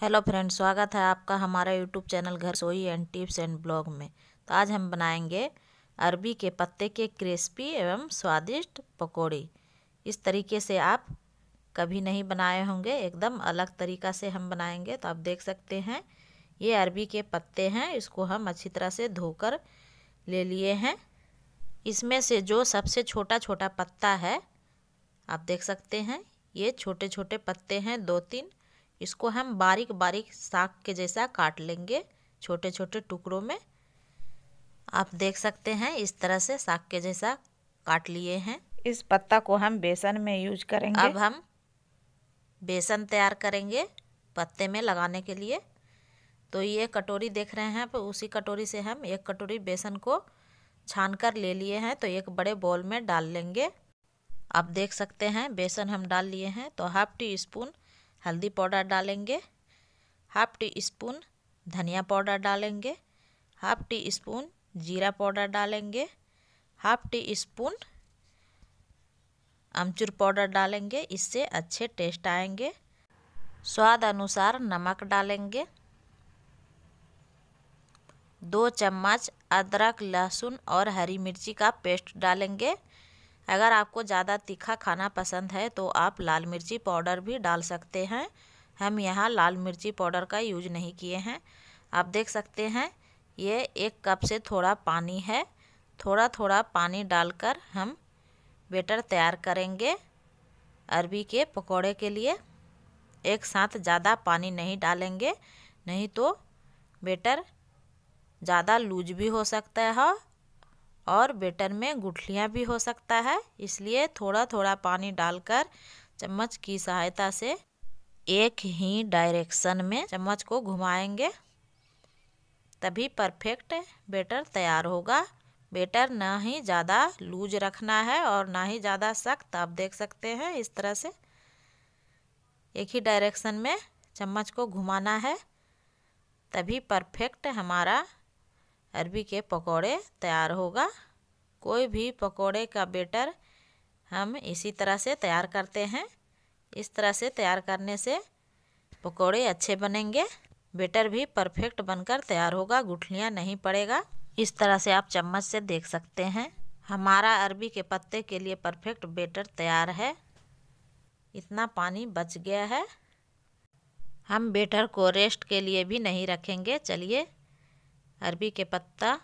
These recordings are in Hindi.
हेलो फ्रेंड स्वागत है आपका हमारा यूट्यूब चैनल घर सोई एंड टिप्स एंड ब्लॉग में तो आज हम बनाएंगे अरबी के पत्ते के क्रिस्पी एवं स्वादिष्ट पकोड़ी इस तरीके से आप कभी नहीं बनाए होंगे एकदम अलग तरीका से हम बनाएंगे तो आप देख सकते हैं ये अरबी के पत्ते हैं इसको हम अच्छी तरह से धोकर ले लिए हैं इसमें से जो सबसे छोटा छोटा पत्ता है आप देख सकते हैं ये छोटे छोटे पत्ते हैं दो तीन इसको हम बारीक बारीक साग के जैसा काट लेंगे छोटे छोटे टुकड़ों में आप देख सकते हैं इस तरह से साग के जैसा काट लिए हैं इस पत्ता को हम बेसन में यूज करेंगे अब हम बेसन तैयार करेंगे पत्ते में लगाने के लिए तो ये कटोरी देख रहे हैं पर उसी कटोरी से हम एक कटोरी बेसन को छान कर ले लिए हैं तो एक बड़े बॉल में डाल लेंगे आप देख सकते हैं बेसन हम डाल लिए हैं तो हाफ टी स्पून हल्दी पाउडर डालेंगे हाफ टी स्पून धनिया पाउडर डालेंगे हाफ टी स्पून जीरा पाउडर डालेंगे हाफ टी स्पून अमचूर पाउडर डालेंगे इससे अच्छे टेस्ट आएंगे स्वाद अनुसार नमक डालेंगे दो चम्मच अदरक लहसुन और हरी मिर्ची का पेस्ट डालेंगे अगर आपको ज़्यादा तीखा खाना पसंद है तो आप लाल मिर्ची पाउडर भी डाल सकते हैं हम यहाँ लाल मिर्ची पाउडर का यूज नहीं किए हैं आप देख सकते हैं ये एक कप से थोड़ा पानी है थोड़ा थोड़ा पानी डालकर हम बेटर तैयार करेंगे अरबी के पकोड़े के लिए एक साथ ज़्यादा पानी नहीं डालेंगे नहीं तो बेटर ज़्यादा लूज भी हो सकता है और बेटर में गुठलियाँ भी हो सकता है इसलिए थोड़ा थोड़ा पानी डालकर चम्मच की सहायता से एक ही डायरेक्शन में चम्मच को घुमाएंगे तभी परफेक्ट बेटर तैयार होगा बेटर ना ही ज़्यादा लूज रखना है और ना ही ज़्यादा सख्त आप देख सकते हैं इस तरह से एक ही डायरेक्शन में चम्मच को घुमाना है तभी परफेक्ट हमारा अरबी के पकोड़े तैयार होगा कोई भी पकोड़े का बेटर हम इसी तरह से तैयार करते हैं इस तरह से तैयार करने से पकोड़े अच्छे बनेंगे बेटर भी परफेक्ट बनकर तैयार होगा गुठलियाँ नहीं पड़ेगा इस तरह से आप चम्मच से देख सकते हैं हमारा अरबी के पत्ते के लिए परफेक्ट बेटर तैयार है इतना पानी बच गया है हम बेटर को रेस्ट के लिए भी नहीं रखेंगे चलिए अरबी के पत्ता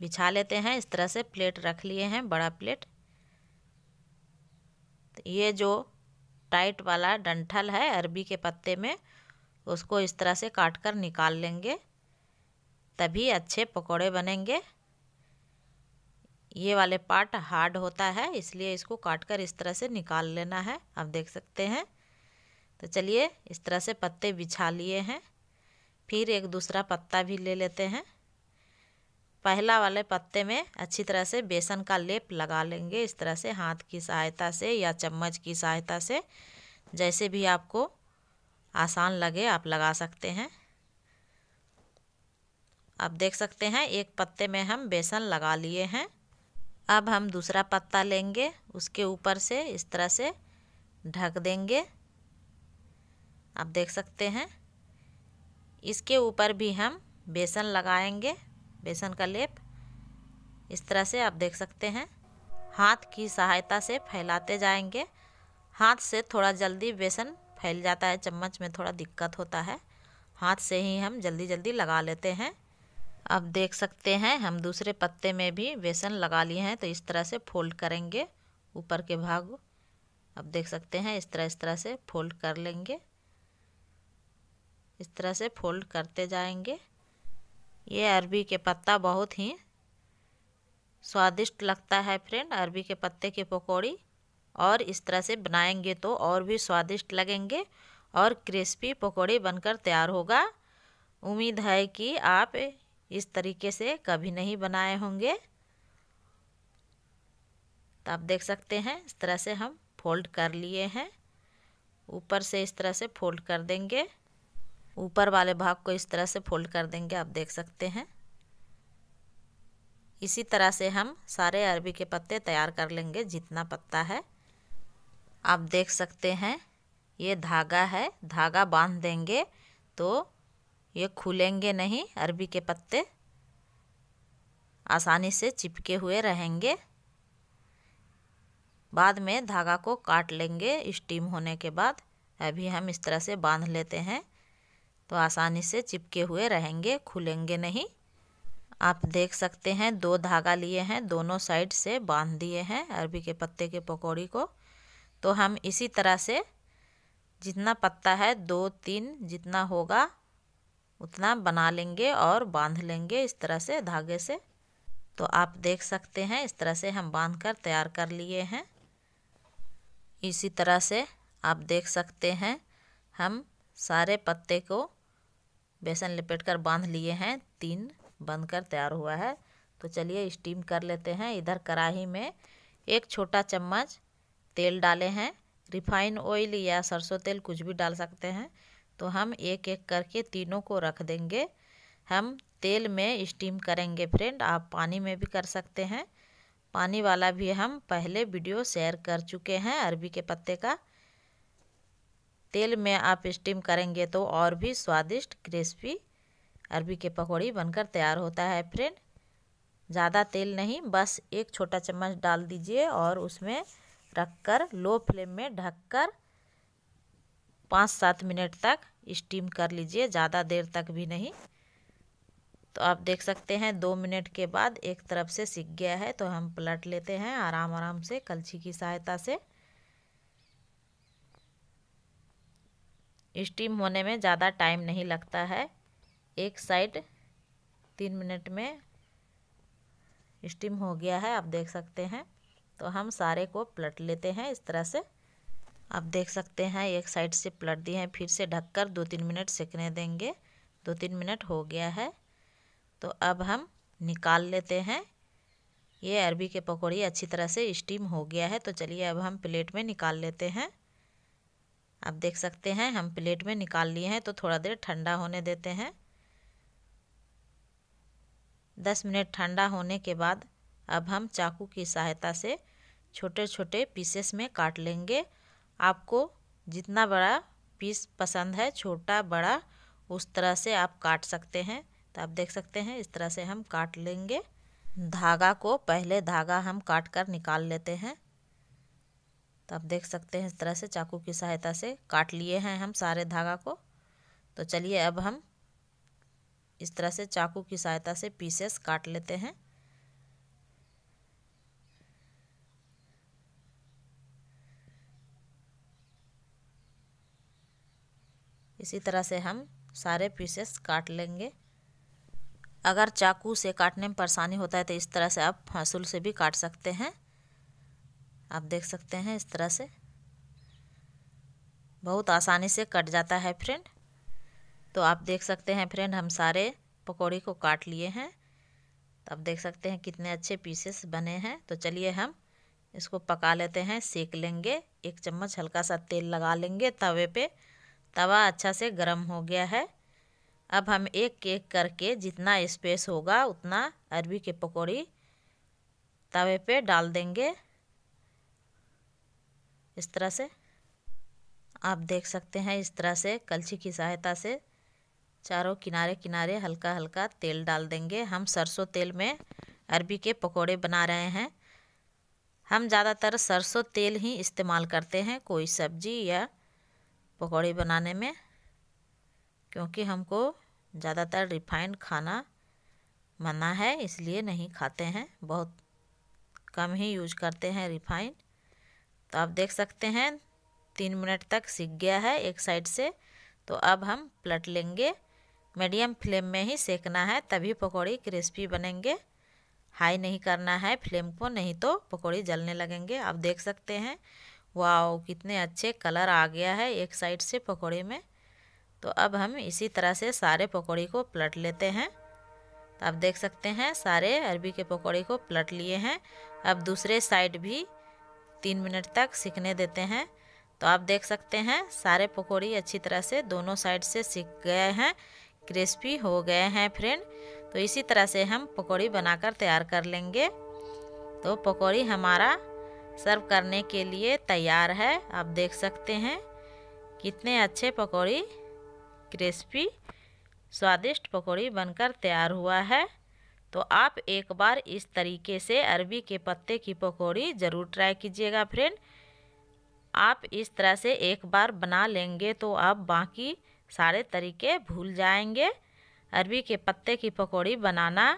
बिछा लेते हैं इस तरह से प्लेट रख लिए हैं बड़ा प्लेट तो ये जो टाइट वाला डंठल है अरबी के पत्ते में उसको इस तरह से काट कर निकाल लेंगे तभी अच्छे पकोड़े बनेंगे ये वाले पार्ट हार्ड होता है इसलिए इसको काट कर इस तरह से निकाल लेना है आप देख सकते हैं तो चलिए इस तरह से पत्ते बिछा लिए हैं फिर एक दूसरा पत्ता भी ले लेते हैं पहला वाले पत्ते में अच्छी तरह से बेसन का लेप लगा लेंगे इस तरह से हाथ की सहायता से या चम्मच की सहायता से जैसे भी आपको आसान लगे आप लगा सकते हैं आप देख सकते हैं एक पत्ते में हम बेसन लगा लिए हैं अब हम दूसरा पत्ता लेंगे उसके ऊपर से इस तरह से ढक देंगे आप देख सकते हैं इसके ऊपर भी हम बेसन लगाएंगे बेसन का लेप इस तरह से आप देख सकते हैं हाथ की सहायता से फैलाते जाएंगे हाथ से थोड़ा जल्दी बेसन फैल जाता है चम्मच में थोड़ा दिक्कत होता है हाथ से ही हम जल्दी जल्दी लगा लेते हैं अब देख सकते हैं हम दूसरे पत्ते में भी बेसन लगा लिए हैं तो इस तरह से फोल्ड करेंगे ऊपर के भाग अब देख सकते हैं इस तरह इस तरह से फोल्ड कर लेंगे इस तरह से फोल्ड करते जाएंगे ये अरबी के पत्ता बहुत ही स्वादिष्ट लगता है फ्रेंड अरबी के पत्ते की पकौड़ी और इस तरह से बनाएंगे तो और भी स्वादिष्ट लगेंगे और क्रिस्पी पकौड़ी बनकर तैयार होगा उम्मीद है कि आप इस तरीके से कभी नहीं बनाए होंगे तो आप देख सकते हैं इस तरह से हम फोल्ड कर लिए हैं ऊपर से इस तरह से फोल्ड कर देंगे ऊपर वाले भाग को इस तरह से फोल्ड कर देंगे आप देख सकते हैं इसी तरह से हम सारे अरबी के पत्ते तैयार कर लेंगे जितना पत्ता है आप देख सकते हैं ये धागा है धागा बांध देंगे तो ये खुलेंगे नहीं अरबी के पत्ते आसानी से चिपके हुए रहेंगे बाद में धागा को काट लेंगे स्टीम होने के बाद अभी हम इस तरह से बांध लेते हैं तो आसानी से चिपके हुए रहेंगे खुलेंगे नहीं आप देख सकते हैं दो धागा लिए हैं दोनों साइड से बांध दिए हैं अरबी के पत्ते के पकौड़ी को तो हम इसी तरह से जितना पत्ता है दो तीन जितना होगा उतना बना लेंगे और बांध लेंगे इस तरह से धागे से तो आप देख सकते हैं इस तरह से हम बांध कर तैयार कर लिए हैं इसी तरह से आप देख सकते हैं हम सारे पत्ते को बेसन लपेट कर बांध लिए हैं तीन बंद कर तैयार हुआ है तो चलिए स्टीम कर लेते हैं इधर कढ़ाही में एक छोटा चम्मच तेल डाले हैं रिफाइन ऑयल या सरसों तेल कुछ भी डाल सकते हैं तो हम एक एक करके तीनों को रख देंगे हम तेल में स्टीम करेंगे फ्रेंड आप पानी में भी कर सकते हैं पानी वाला भी हम पहले वीडियो शेयर कर चुके हैं अरबी के पत्ते का तेल में आप स्टीम करेंगे तो और भी स्वादिष्ट क्रिस्पी अरबी के पकौड़ी बनकर तैयार होता है फ्रेंड ज़्यादा तेल नहीं बस एक छोटा चम्मच डाल दीजिए और उसमें रखकर लो फ्लेम में ढककर पाँच सात मिनट तक स्टीम कर लीजिए ज़्यादा देर तक भी नहीं तो आप देख सकते हैं दो मिनट के बाद एक तरफ से सीख गया है तो हम पलट लेते हैं आराम आराम से कलछी की सहायता से स्टीम होने में ज़्यादा टाइम नहीं लगता है एक साइड तीन मिनट में स्टीम हो गया है आप देख सकते हैं तो हम सारे को पलट लेते हैं इस तरह से आप देख सकते हैं एक साइड से पलट दिए हैं फिर से ढककर दो तीन मिनट सेकने देंगे दो तीन मिनट हो गया है तो अब हम निकाल लेते हैं ये अरबी के पकौड़ी अच्छी तरह से स्टीम हो गया है तो चलिए अब हम प्लेट में निकाल लेते हैं आप देख सकते हैं हम प्लेट में निकाल लिए हैं तो थोड़ा देर ठंडा होने देते हैं दस मिनट ठंडा होने के बाद अब हम चाकू की सहायता से छोटे छोटे पीसेस में काट लेंगे आपको जितना बड़ा पीस पसंद है छोटा बड़ा उस तरह से आप काट सकते हैं तो आप देख सकते हैं इस तरह से हम काट लेंगे धागा को पहले धागा हम काट कर निकाल लेते हैं तो आप देख सकते हैं इस तरह से चाकू की सहायता से काट लिए हैं हम सारे धागा को तो चलिए अब हम इस तरह से चाकू की सहायता से पीसेस काट लेते हैं इसी तरह से हम सारे पीसेस काट लेंगे अगर चाकू से काटने में परेशानी होता है तो इस तरह से आप हंसुल से भी काट सकते हैं आप देख सकते हैं इस तरह से बहुत आसानी से कट जाता है फ्रेंड तो आप देख सकते हैं फ्रेंड हम सारे पकौड़ी को काट लिए हैं तो आप देख सकते हैं कितने अच्छे पीसेस बने हैं तो चलिए हम इसको पका लेते हैं सेक लेंगे एक चम्मच हल्का सा तेल लगा लेंगे तवे पे तवा अच्छा से गर्म हो गया है अब हम एक एक करके जितना स्पेस होगा उतना अरबी के पकौड़ी तवे पे डाल देंगे इस तरह से आप देख सकते हैं इस तरह से कलछी की सहायता से चारों किनारे किनारे हल्का हल्का तेल डाल देंगे हम सरसों तेल में अरबी के पकोड़े बना रहे हैं हम ज़्यादातर सरसों तेल ही इस्तेमाल करते हैं कोई सब्जी या पकौड़े बनाने में क्योंकि हमको ज़्यादातर रिफाइंड खाना मना है इसलिए नहीं खाते हैं बहुत कम ही यूज करते हैं रिफाइंड तो आप देख सकते हैं तीन मिनट तक सीख गया है एक साइड से तो अब हम पलट लेंगे मीडियम फ्लेम में ही सेकना है तभी पकौड़ी क्रिस्पी बनेंगे हाई नहीं करना है फ्लेम को नहीं तो पकौड़ी जलने लगेंगे आप देख सकते हैं वाओ कितने अच्छे कलर आ गया है एक साइड से पकौड़े में तो अब हम इसी तरह से सारे पकौड़ी को पलट लेते हैं तो आप देख सकते हैं सारे अरबी के पकौड़े को पलट लिए हैं अब दूसरे साइड भी तीन मिनट तक सीखने देते हैं तो आप देख सकते हैं सारे पकौड़ी अच्छी तरह से दोनों साइड से सीख गए हैं क्रिस्पी हो गए हैं फ्रेंड तो इसी तरह से हम पकौड़ी बनाकर तैयार कर लेंगे तो पकौड़ी हमारा सर्व करने के लिए तैयार है आप देख सकते हैं कितने अच्छे पकौड़ी क्रिस्पी स्वादिष्ट पकौड़ी बनकर तैयार हुआ है तो आप एक बार इस तरीके से अरबी के पत्ते की पकौड़ी ज़रूर ट्राई कीजिएगा फ्रेंड आप इस तरह से एक बार बना लेंगे तो आप बाकी सारे तरीके भूल जाएंगे अरबी के पत्ते की पकौड़ी बनाना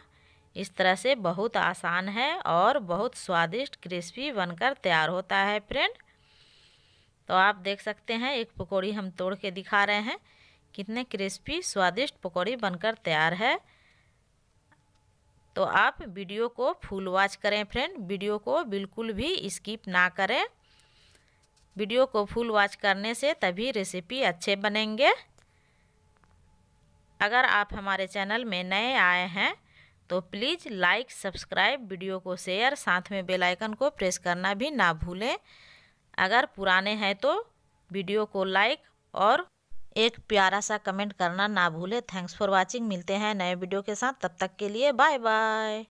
इस तरह से बहुत आसान है और बहुत स्वादिष्ट क्रिस्पी बनकर तैयार होता है फ्रेंड तो आप देख सकते हैं एक पकौड़ी हम तोड़ के दिखा रहे हैं कितने क्रिस्पी स्वादिष्ट पकौड़ी बनकर तैयार है तो आप वीडियो को फुल वॉच करें फ्रेंड वीडियो को बिल्कुल भी स्किप ना करें वीडियो को फुल वॉच करने से तभी रेसिपी अच्छे बनेंगे अगर आप हमारे चैनल में नए आए हैं तो प्लीज़ लाइक सब्सक्राइब वीडियो को शेयर साथ में बेल आइकन को प्रेस करना भी ना भूलें अगर पुराने हैं तो वीडियो को लाइक और एक प्यारा सा कमेंट करना ना भूले थैंक्स फॉर वॉचिंग मिलते हैं नए वीडियो के साथ तब तक के लिए बाय बाय